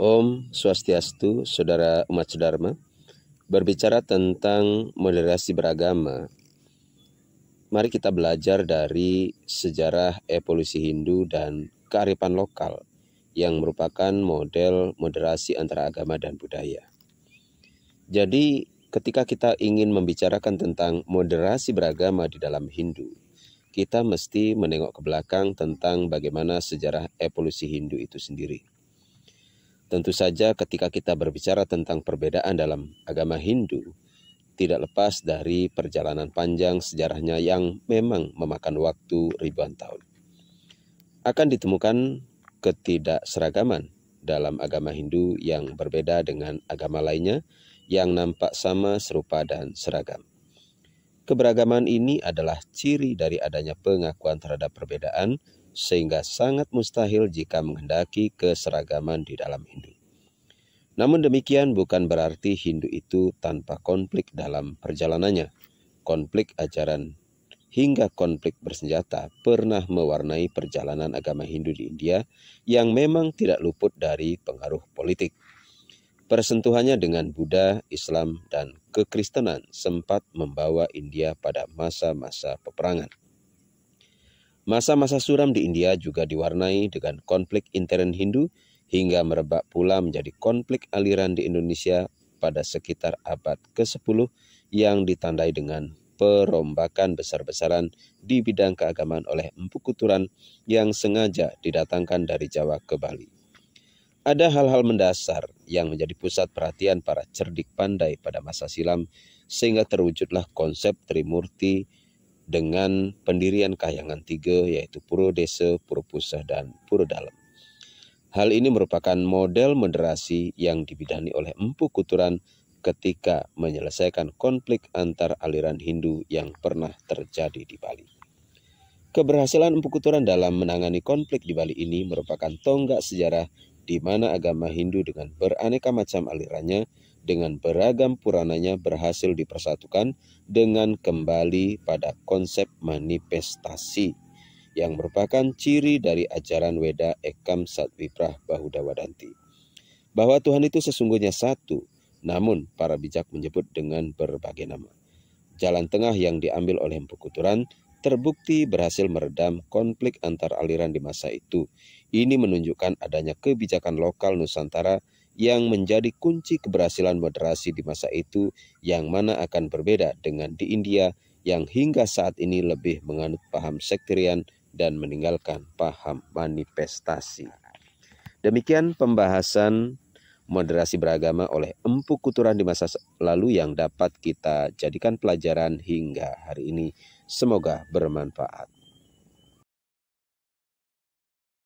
Om Swastiastu, Saudara Umat Sudarma, berbicara tentang moderasi beragama. Mari kita belajar dari sejarah evolusi Hindu dan kearifan lokal yang merupakan model moderasi antara agama dan budaya. Jadi, ketika kita ingin membicarakan tentang moderasi beragama di dalam Hindu, kita mesti menengok ke belakang tentang bagaimana sejarah evolusi Hindu itu sendiri. Tentu saja ketika kita berbicara tentang perbedaan dalam agama Hindu, tidak lepas dari perjalanan panjang sejarahnya yang memang memakan waktu ribuan tahun. Akan ditemukan ketidakseragaman dalam agama Hindu yang berbeda dengan agama lainnya yang nampak sama, serupa, dan seragam. Keberagaman ini adalah ciri dari adanya pengakuan terhadap perbedaan, sehingga sangat mustahil jika menghendaki keseragaman di dalam Hindu. Namun demikian, bukan berarti Hindu itu tanpa konflik dalam perjalanannya. Konflik ajaran hingga konflik bersenjata pernah mewarnai perjalanan agama Hindu di India yang memang tidak luput dari pengaruh politik. Persentuhannya dengan Buddha, Islam, dan kekristenan sempat membawa India pada masa-masa peperangan. Masa-masa suram di India juga diwarnai dengan konflik intern Hindu hingga merebak pula menjadi konflik aliran di Indonesia pada sekitar abad ke-10 yang ditandai dengan perombakan besar-besaran di bidang keagamaan oleh empu kuturan yang sengaja didatangkan dari Jawa ke Bali. Ada hal-hal mendasar yang menjadi pusat perhatian para cerdik pandai pada masa silam sehingga terwujudlah konsep Trimurti dengan pendirian kahyangan tiga yaitu Puro Desa, Puro Pusah, dan Puro Dalam. Hal ini merupakan model moderasi yang dibidani oleh Empu Kuturan ketika menyelesaikan konflik antar aliran Hindu yang pernah terjadi di Bali. Keberhasilan Empu Kuturan dalam menangani konflik di Bali ini merupakan tonggak sejarah di mana agama Hindu dengan beraneka macam alirannya dengan beragam purananya berhasil dipersatukan dengan kembali pada konsep manifestasi yang merupakan ciri dari ajaran Weda Ekam Satwiprah Bahudawadanti. Bahwa Tuhan itu sesungguhnya satu, namun para bijak menyebut dengan berbagai nama. Jalan tengah yang diambil oleh Mpukuturan terbukti berhasil meredam konflik antar aliran di masa itu. Ini menunjukkan adanya kebijakan lokal Nusantara yang menjadi kunci keberhasilan moderasi di masa itu yang mana akan berbeda dengan di India yang hingga saat ini lebih menganut paham sekterian dan meninggalkan paham manifestasi. Demikian pembahasan moderasi beragama oleh Empu Kuturan di masa lalu yang dapat kita jadikan pelajaran hingga hari ini. Semoga bermanfaat.